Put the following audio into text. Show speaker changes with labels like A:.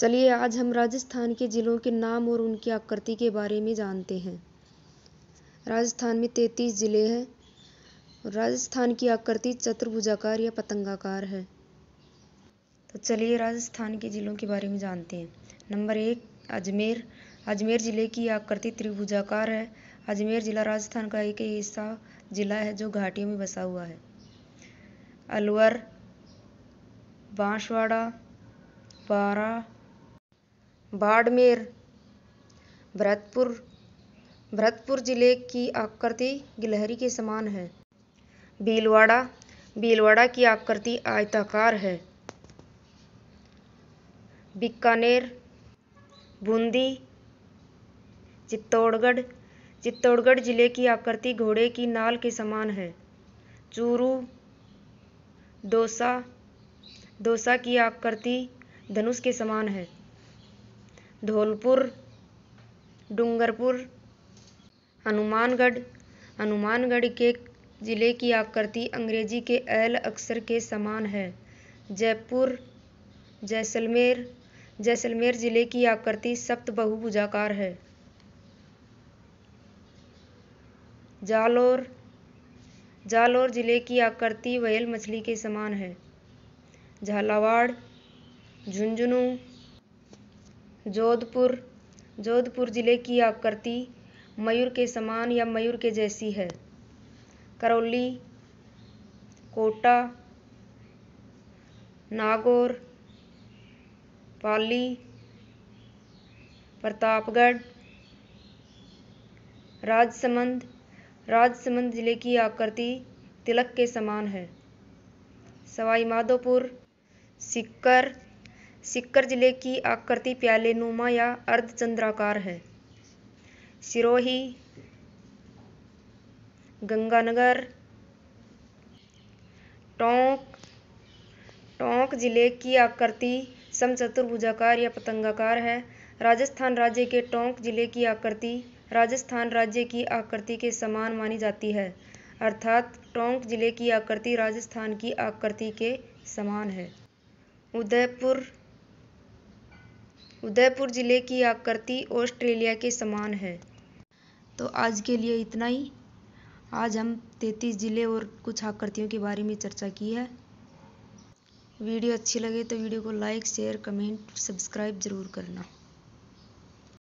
A: चलिए आज हम राजस्थान के ज़िलों के नाम और उनकी आकृति के बारे में जानते हैं राजस्थान में तैतीस ज़िले हैं राजस्थान की आकृति चतुर्भुजाकार या पतंगाकार है तो चलिए राजस्थान के ज़िलों के बारे में जानते हैं नंबर एक अजमेर अजमेर ज़िले की आकृति त्रिभुजाकार है अजमेर ज़िला राजस्थान का एक ऐसा ज़िला है जो घाटियों में बसा हुआ है अलवर बांसवाड़ा बारा बाड़मेर भरतपुर भरतपुर ज़िले की आकृति गिलहरी के समान है भीलवाड़ा भीलवाड़ा की आकृति आयताकार है बीकानेर बूंदी चित्तौड़गढ़ चित्तौड़गढ़ जिले की आकृति घोड़े की नाल के समान है चूरू दोसा दोसा की आकृति धनुष के समान है धौलपुर डूंगरपुर हनुमानगढ़ हनुमानगढ़ के ज़िले की आकृति अंग्रेजी के एल अक्षर के समान है जयपुर जैसलमेर जैसलमेर ज़िले की आकृति सप्त बहुभुजाकार है जालोर जालोर ज़िले की आकृति वेल मछली के समान है झालावाड़ झुंझुनू जोधपुर जोधपुर ज़िले की आकृति मयूर के समान या मयूर के जैसी है करौली कोटा नागौर पाली प्रतापगढ़ राजसमंद राजसमंद ज़िले की आकृति तिलक के समान है सवाई माधोपुर सिक्कर सिक्कर जिले की आकृति प्याले नुमा या अर्धचंद्राकार है सिरोही गंगानगर टोंक टोंक जिले की आकृति समचतुर्भुजाकार या पतंगाकार है राजस्थान राज्य के टोंक जिले की आकृति राजस्थान राज्य की आकृति के समान मानी जाती है अर्थात टोंक जिले की आकृति राजस्थान की आकृति के समान है उदयपुर उदयपुर ज़िले की आकृति ऑस्ट्रेलिया के समान है तो आज के लिए इतना ही आज हम तैतीस ज़िले और कुछ आकृतियों के बारे में चर्चा की है वीडियो अच्छी लगे तो वीडियो को लाइक शेयर कमेंट सब्सक्राइब ज़रूर करना